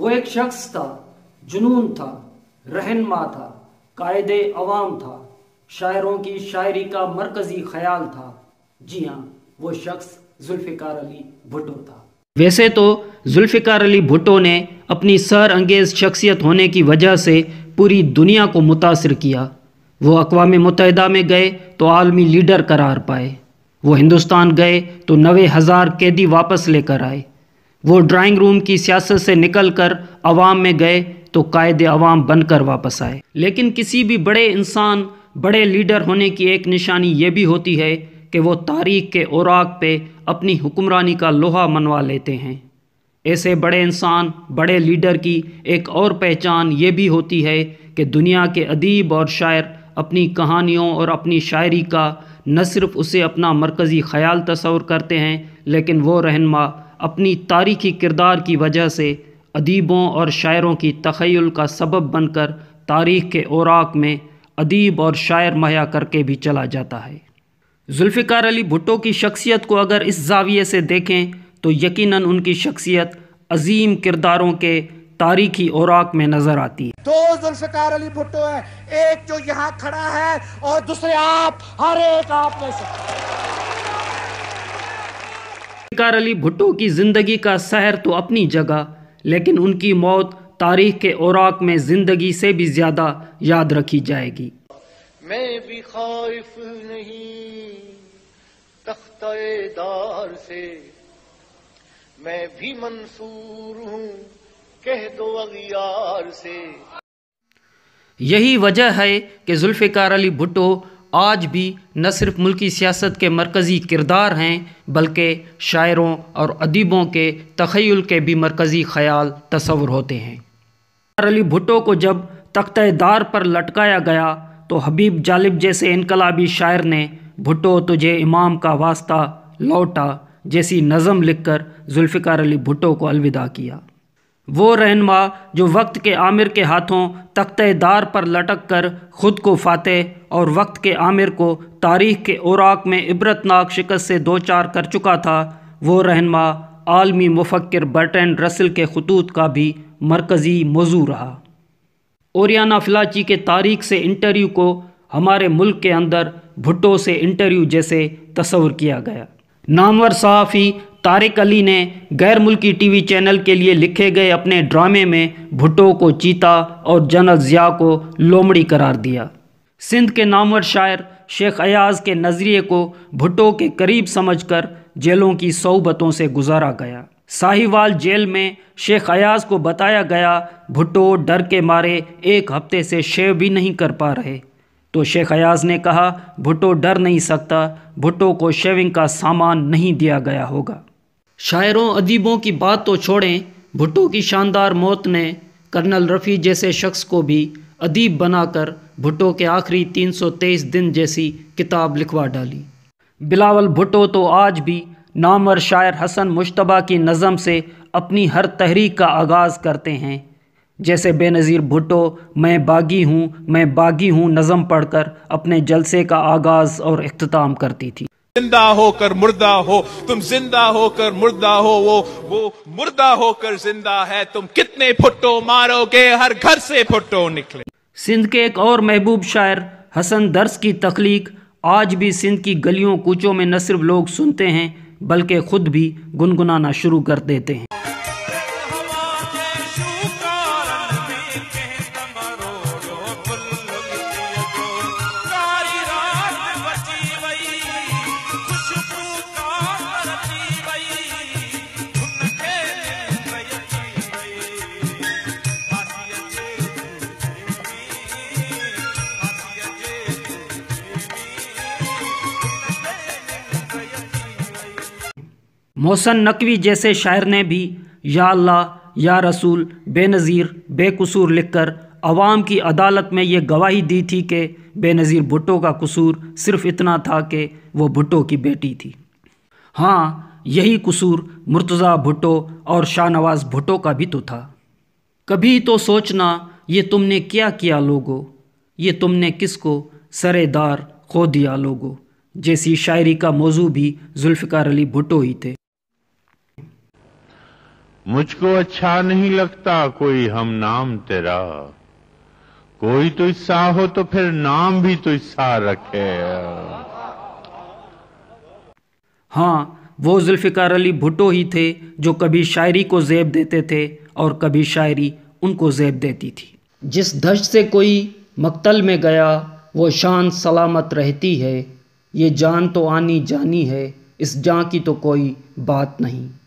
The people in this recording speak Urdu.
وہ ایک شخص تھا جنون تھا رہنما تھا قائد عوام تھا شاعروں کی شاعری کا مرکزی خیال تھا جی ہاں وہ شخص ذوالفقار علی بھٹو تھا ویسے تو ذوالفقار علی بھٹو نے اپنی سر انگیز شخصیت ہونے کی وجہ سے پوری دنیا کو متاثر کیا وہ اقوام متحدہ میں گئے تو عالمی لیڈر قرار پائے وہ ہندوستان گئے تو نوے ہزار قیدی واپس لے کر آئے وہ ڈرائنگ روم کی سیاست سے نکل کر عوام میں گئے تو قائد عوام بن کر واپس آئے لیکن کسی بھی بڑے انسان بڑے لیڈر ہونے کی ایک نشانی یہ بھی ہوتی ہے کہ وہ تاریخ کے اوراق پہ اپنی حکمرانی کا لوہا منوا لیتے ہیں ایسے بڑے انسان بڑے لیڈر کی ایک اور پہچان یہ بھی ہوتی ہے کہ دنیا کے ادیب اور شاعر اپنی کہانیوں اور اپنی شاعری کا نہ صرف اسے اپنا مرکزی خیال تصور کرتے ہیں لیکن وہ رہنما اپنی تاریخی کردار کی وجہ سے ادیبوں اور شاعروں کی تخیل کا سبب بن کر تاریخ کے اوراق میں ادیب اور شاعر مہیا کر کے بھی چلا جاتا ہے ذوالفقار علی بھٹو کی شخصیت کو اگر اس زاویے سے دیکھیں تو یقیناً ان کی شخصیت عظیم کرداروں کے تاریخی اوراق میں نظر آتی ہے دو ذوالفقار علی بھٹو ہیں ایک جو یہاں کھڑا ہے اور دوسرے آپ ہر ایک آپ میں سے کار علی بھٹو کی زندگی کا سحر تو اپنی جگہ لیکن ان کی موت تاریخ کے اوراق میں زندگی سے بھی زیادہ یاد رکھی جائے گی میں بھی خائف نہیں تختہ دار سے میں بھی منصور ہوں کہہ دو اغیار سے یہی وجہ ہے کہ ذوالفقار علی بھٹو آج بھی نہ صرف ملکی سیاست کے مرکزی کردار ہیں بلکہ شاعروں اور ادیبوں کے تخیل کے بھی مرکزی خیال تصور ہوتے ہیں علی بھٹو کو جب تختہ دار پر لٹکایا گیا تو حبیب جالب جیسے انقلابی شاعر نے بھٹو تجھے امام کا واسطہ لوٹا جیسی نظم لکھ کر ذوالفقار علی بھٹو کو الوداع کیا وہ رہنما جو وقت کے عامر کے ہاتھوں تختہ دار پر لٹک کر خود کو فاتح اور وقت کے عامر کو تاریخ کے اوراق میں عبرت ناک شکست سے دو چار کر چکا تھا وہ رہنما عالمی مفکر برٹن رسل کے خطوط کا بھی مرکزی موضوع رہا اوریانا فلاچی کے تاریخ سے انٹرویو کو ہمارے ملک کے اندر بھٹو سے انٹرویو جیسے تصور کیا گیا نامور صحافی طارق علی نے غیر ملکی ٹی وی چینل کے لیے لکھے گئے اپنے ڈرامے میں بھٹو کو چیتا اور جنرل ضیاء کو لومڑی قرار دیا سندھ کے نامور شاعر شیخ ایاز کے نظریے کو بھٹو کے قریب سمجھ کر جیلوں کی صوبتوں سے گزارا گیا ساہیوال وال جیل میں شیخ ایاز کو بتایا گیا بھٹو ڈر کے مارے ایک ہفتے سے شیو بھی نہیں کر پا رہے تو شیخ ایاز نے کہا بھٹو ڈر نہیں سکتا بھٹو کو شیونگ کا سامان نہیں دیا گیا ہوگا شاعروں ادیبوں کی بات تو چھوڑیں بھٹو کی شاندار موت نے کرنل رفیع جیسے شخص کو بھی ادیب بنا کر بھٹو کے آخری تین سو تیئیس دن جیسی کتاب لکھوا ڈالی بلاول بھٹو تو آج بھی نامر شاعر حسن مشتبہ کی نظم سے اپنی ہر تحریک کا آغاز کرتے ہیں جیسے بے نظیر بھٹو میں باغی ہوں میں باغی ہوں نظم پڑھ کر اپنے جلسے کا آغاز اور اختتام کرتی تھی زندہ ہو کر مردہ ہو تم زندہ ہو کر مردہ ہو وہ وہ مردہ ہو کر زندہ ہے تم کتنے پھٹو مارو گے ہر گھر سے پھٹو نکلے سندھ کے ایک اور محبوب شاعر حسن درس کی تخلیق آج بھی سندھ کی گلیوں کوچوں میں نہ صرف لوگ سنتے ہیں بلکہ خود بھی گنگنانا شروع کر دیتے ہیں محسن نقوی جیسے شاعر نے بھی یا اللہ یا رسول بے نظیر بے قصور لکھ کر عوام کی عدالت میں یہ گواہی دی تھی کہ بے نظیر بھٹو کا قصور صرف اتنا تھا کہ وہ بھٹو کی بیٹی تھی ہاں یہی قصور مرتضی بھٹو اور شاہ نواز بھٹو کا بھی تو تھا کبھی تو سوچنا یہ تم نے کیا کیا لوگو یہ تم نے کس کو سر دار کھو دیا لوگو جیسی شاعری کا موضوع بھی ذوالفقار علی بھٹو ہی تھے مجھ کو اچھا نہیں لگتا کوئی ہم نام تیرا کوئی تو تو تو ہو پھر نام بھی رکھے ہاں وہ علی بھٹو ہی تھے جو کبھی شاعری کو زیب دیتے تھے اور کبھی شاعری ان کو زیب دیتی تھی جس دشت سے کوئی مقتل میں گیا وہ شان سلامت رہتی ہے یہ جان تو آنی جانی ہے اس جان کی تو کوئی بات نہیں